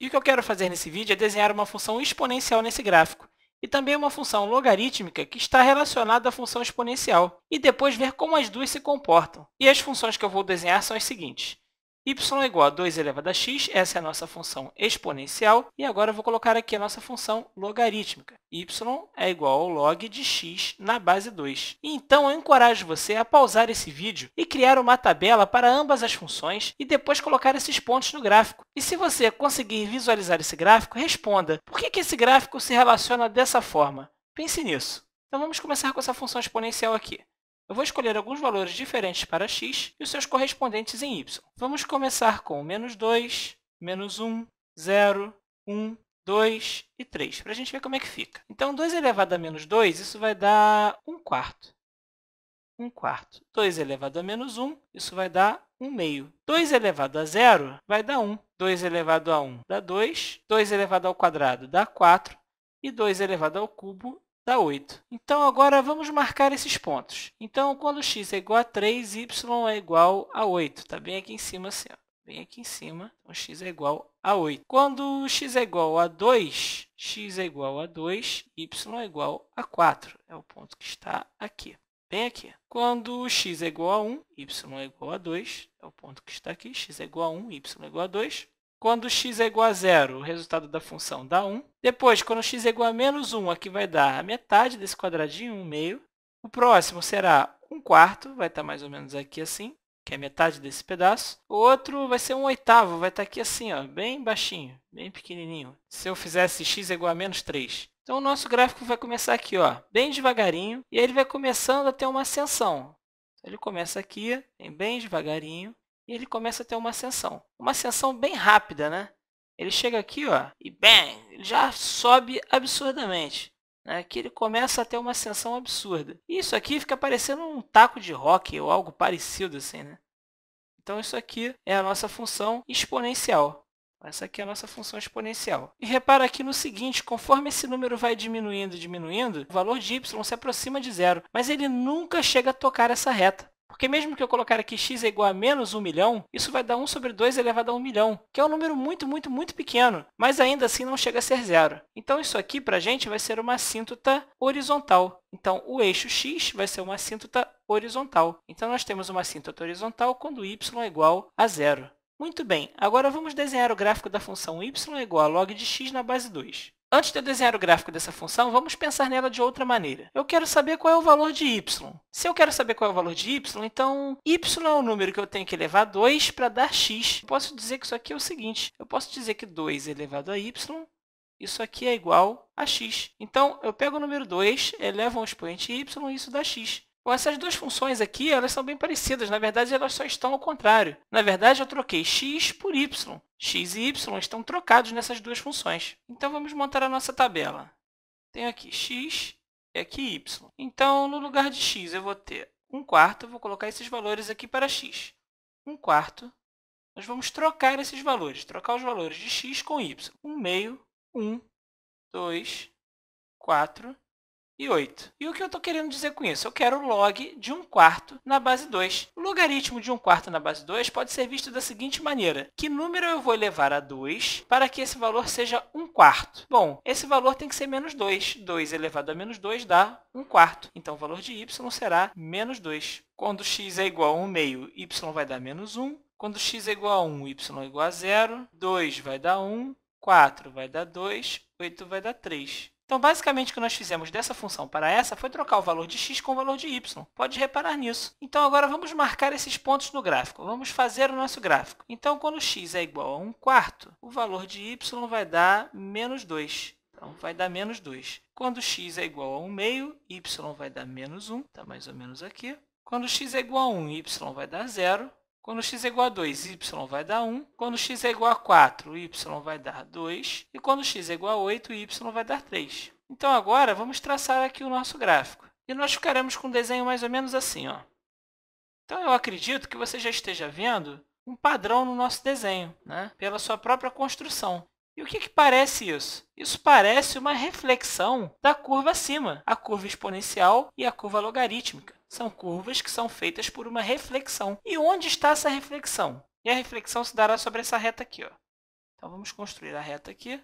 E o que eu quero fazer nesse vídeo é desenhar uma função exponencial nesse gráfico e também uma função logarítmica que está relacionada à função exponencial, e depois ver como as duas se comportam. E as funções que eu vou desenhar são as seguintes y é igual a 2 elevado a x, essa é a nossa função exponencial, e agora eu vou colocar aqui a nossa função logarítmica. y é igual ao log de x na base 2. Então, eu encorajo você a pausar esse vídeo e criar uma tabela para ambas as funções e depois colocar esses pontos no gráfico. E se você conseguir visualizar esse gráfico, responda por que esse gráfico se relaciona dessa forma. Pense nisso. Então, vamos começar com essa função exponencial aqui. Eu vou escolher alguns valores diferentes para x e os seus correspondentes em y. Vamos começar com menos 2, menos 1, 0, 1, 2 e 3, para a gente ver como é que fica. Então, 2 elevado a menos 2, isso vai dar 1 quarto. 1 quarto. 2 elevado a menos 1, isso vai dar 1 meio. 2 elevado a 0 vai dar 1. 2 elevado a 1 dá 2. 2 elevado ao quadrado dá 4. E 2 elevado ao cubo dá 8. Então, agora vamos marcar esses pontos. Então, quando x é igual a 3, y é igual a 8. Está bem aqui em cima, assim, ó. bem aqui em cima. Então, x é igual a 8. Quando x é igual a 2, x é igual a 2, y é igual a 4. É o ponto que está aqui, bem aqui. Quando x é igual a 1, y é igual a 2, é o ponto que está aqui, x é igual a 1, y é igual a 2. Quando x é igual a zero, o resultado da função dá 1. Depois, quando x é igual a menos 1, aqui vai dar a metade desse quadradinho, 1 meio. O próximo será 1 quarto, vai estar mais ou menos aqui assim, que é metade desse pedaço. O outro vai ser 1 oitavo, vai estar aqui assim, ó, bem baixinho, bem pequenininho. Se eu fizesse x é igual a menos 3. Então, o nosso gráfico vai começar aqui, ó, bem devagarinho, e aí ele vai começando a ter uma ascensão. Então, ele começa aqui, bem devagarinho, e ele começa a ter uma ascensão. Uma ascensão bem rápida, né? Ele chega aqui, ó, e bang, ele já sobe absurdamente. Né? Que ele começa a ter uma ascensão absurda. E isso aqui fica parecendo um taco de rock ou algo parecido assim, né? Então isso aqui é a nossa função exponencial. Essa aqui é a nossa função exponencial. E repara aqui no seguinte, conforme esse número vai diminuindo e diminuindo, o valor de y se aproxima de zero, mas ele nunca chega a tocar essa reta. Porque mesmo que eu colocar aqui x é igual a menos 1 milhão, isso vai dar 1 sobre 2 elevado a 1 milhão, que é um número muito, muito, muito pequeno, mas ainda assim não chega a ser zero. Então, isso aqui, para a gente, vai ser uma assíntota horizontal. Então, o eixo x vai ser uma assíntota horizontal. Então, nós temos uma assíntota horizontal quando y é igual a zero. Muito bem, agora vamos desenhar o gráfico da função y igual a log de x na base 2. Antes de eu desenhar o gráfico dessa função, vamos pensar nela de outra maneira. Eu quero saber qual é o valor de y. Se eu quero saber qual é o valor de y, então y é o número que eu tenho que elevar a 2 para dar x. Eu posso dizer que isso aqui é o seguinte, eu posso dizer que 2 elevado a y, isso aqui é igual a x. Então, eu pego o número 2, elevo um expoente y e isso dá x. Bom, essas duas funções aqui, elas são bem parecidas. Na verdade, elas só estão ao contrário. Na verdade, eu troquei x por y. x e y estão trocados nessas duas funções. Então, vamos montar a nossa tabela. Tenho aqui x e aqui y. Então, no lugar de x, eu vou ter 1 quarto. Vou colocar esses valores aqui para x. 1 quarto. Nós vamos trocar esses valores. Trocar os valores de x com y. 1 meio, 1, 2, 4 e 8. E o que eu estou querendo dizer com isso? Eu quero o log de 1 quarto na base 2. O logaritmo de 1 quarto na base 2 pode ser visto da seguinte maneira. Que número eu vou elevar a 2 para que esse valor seja 1 quarto? Bom, esse valor tem que ser menos 2. 2 elevado a menos 2 dá 1 quarto. Então, o valor de y será menos 2. Quando x é igual a 1 meio, y vai dar menos 1. Quando x é igual a 1, y é igual a 0. 2 vai dar 1. 4 vai dar 2. 8 vai dar 3. Então, basicamente, o que nós fizemos dessa função para essa foi trocar o valor de x com o valor de y. Pode reparar nisso. Então, agora vamos marcar esses pontos no gráfico. Vamos fazer o nosso gráfico. Então, quando x é igual a 1 quarto, o valor de y vai dar menos 2. Então, vai dar menos 2. Quando x é igual a 1 meio, y vai dar menos 1. Está mais ou menos aqui. Quando x é igual a 1, y vai dar zero. Quando x é igual a 2, y vai dar 1. Quando x é igual a 4, y vai dar 2. E quando x é igual a 8, y vai dar 3. Então, agora, vamos traçar aqui o nosso gráfico. E nós ficaremos com um desenho mais ou menos assim. Ó. Então, eu acredito que você já esteja vendo um padrão no nosso desenho, né? pela sua própria construção. E o que, que parece isso? Isso parece uma reflexão da curva acima, a curva exponencial e a curva logarítmica são curvas que são feitas por uma reflexão. E onde está essa reflexão? E a reflexão se dará sobre essa reta aqui. Ó. Então, vamos construir a reta aqui,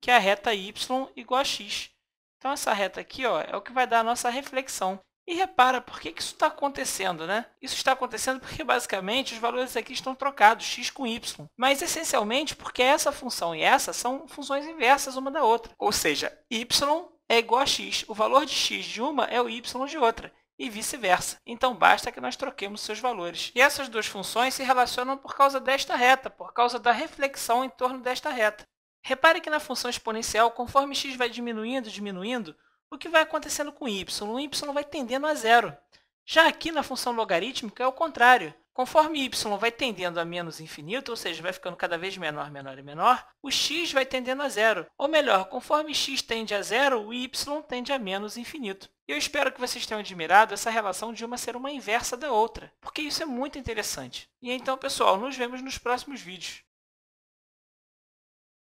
que é a reta y igual a x. Então, essa reta aqui ó, é o que vai dar a nossa reflexão. E repara, por que, que isso está acontecendo? Né? Isso está acontecendo porque, basicamente, os valores aqui estão trocados, x com y. Mas, essencialmente, porque essa função e essa são funções inversas uma da outra. Ou seja, y é igual a x. O valor de x de uma é o y de outra e vice-versa. Então basta que nós troquemos seus valores. E essas duas funções se relacionam por causa desta reta, por causa da reflexão em torno desta reta. Repare que na função exponencial, conforme x vai diminuindo, diminuindo, o que vai acontecendo com y? O y vai tendendo a zero. Já aqui na função logarítmica é o contrário. Conforme y vai tendendo a menos infinito, ou seja, vai ficando cada vez menor, menor e menor, o x vai tendendo a zero. Ou melhor, conforme x tende a zero, o y tende a menos infinito. E eu espero que vocês tenham admirado essa relação de uma ser uma inversa da outra, porque isso é muito interessante. E então, pessoal, nos vemos nos próximos vídeos.